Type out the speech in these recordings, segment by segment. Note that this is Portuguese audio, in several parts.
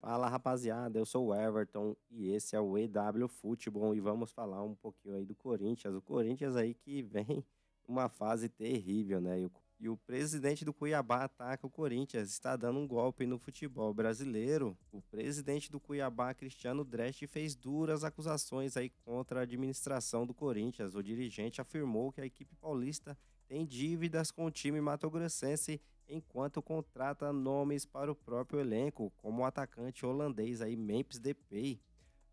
Fala rapaziada, eu sou o Everton e esse é o EW Futebol e vamos falar um pouquinho aí do Corinthians. O Corinthians aí que vem uma fase terrível, né? E o, presidente do Cuiabá ataca o Corinthians, está dando um golpe no futebol brasileiro. O presidente do Cuiabá, Cristiano Dresch, fez duras acusações aí contra a administração do Corinthians. O dirigente afirmou que a equipe paulista tem dívidas com o time matogrossense enquanto contrata nomes para o próprio elenco, como o atacante holandês aí Memphis Depay.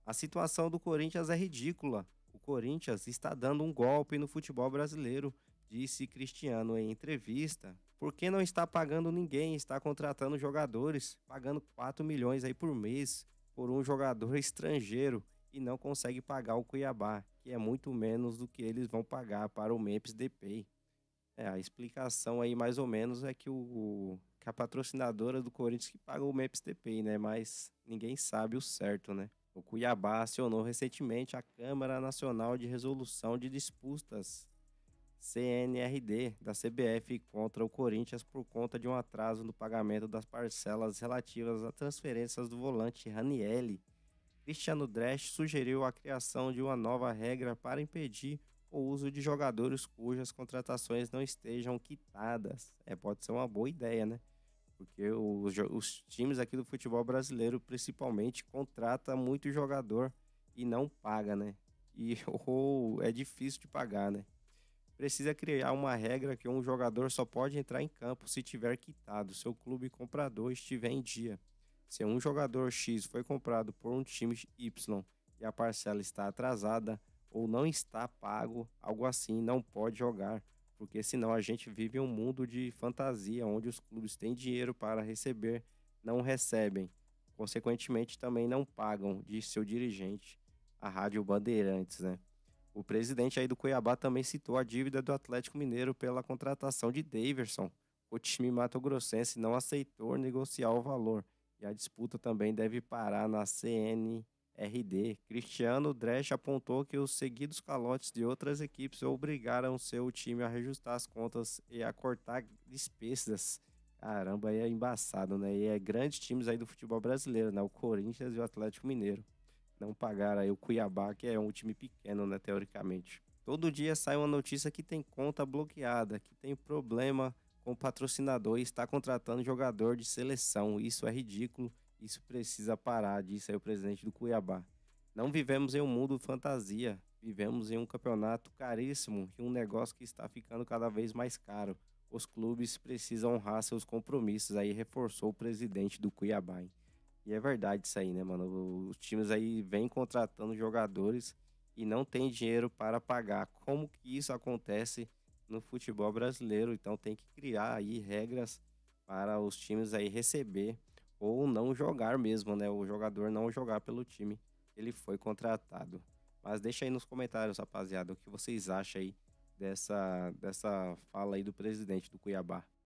A situação do Corinthians é ridícula. O Corinthians está dando um golpe no futebol brasileiro, disse Cristiano em entrevista. Porque não está pagando ninguém, está contratando jogadores, pagando 4 milhões aí por mês por um jogador estrangeiro e não consegue pagar o Cuiabá, que é muito menos do que eles vão pagar para o Memphis Depay. É, a explicação aí, mais ou menos, é que, o, que a patrocinadora do Corinthians que paga o MEPS TPI, né? Mas ninguém sabe o certo, né? O Cuiabá acionou recentemente a Câmara Nacional de Resolução de Disputas, CNRD, da CBF contra o Corinthians por conta de um atraso no pagamento das parcelas relativas a transferências do volante Raniele. Cristiano Dresch sugeriu a criação de uma nova regra para impedir o uso de jogadores cujas contratações não estejam quitadas. É, pode ser uma boa ideia, né? Porque os, os times aqui do futebol brasileiro, principalmente, contrata muito jogador e não paga, né? E ou é difícil de pagar, né? Precisa criar uma regra que um jogador só pode entrar em campo se tiver quitado, seu clube comprador estiver em dia. Se um jogador X foi comprado por um time Y e a parcela está atrasada, ou não está pago, algo assim, não pode jogar. Porque senão a gente vive um mundo de fantasia, onde os clubes têm dinheiro para receber, não recebem. Consequentemente, também não pagam, diz seu dirigente, a Rádio Bandeirantes, né? O presidente aí do Cuiabá também citou a dívida do Atlético Mineiro pela contratação de Daverson. O time mato-grossense não aceitou negociar o valor e a disputa também deve parar na CN, RD, Cristiano Dresch apontou que os seguidos calotes de outras equipes obrigaram seu time a reajustar as contas e a cortar despesas. Caramba, aí é embaçado, né? E é grandes times aí do futebol brasileiro, né? O Corinthians e o Atlético Mineiro. Não pagaram aí o Cuiabá, que é um time pequeno, né? Teoricamente. Todo dia sai uma notícia que tem conta bloqueada, que tem problema com o patrocinador e está contratando jogador de seleção. Isso é ridículo isso precisa parar, disse aí o presidente do Cuiabá. Não vivemos em um mundo fantasia, vivemos em um campeonato caríssimo e um negócio que está ficando cada vez mais caro. Os clubes precisam honrar seus compromissos, aí reforçou o presidente do Cuiabá. Hein? E é verdade isso aí, né, mano? Os times aí vêm contratando jogadores e não tem dinheiro para pagar. Como que isso acontece no futebol brasileiro? Então tem que criar aí regras para os times aí receber ou não jogar mesmo, né? O jogador não jogar pelo time ele foi contratado. Mas deixa aí nos comentários, rapaziada, o que vocês acham aí dessa, dessa fala aí do presidente do Cuiabá.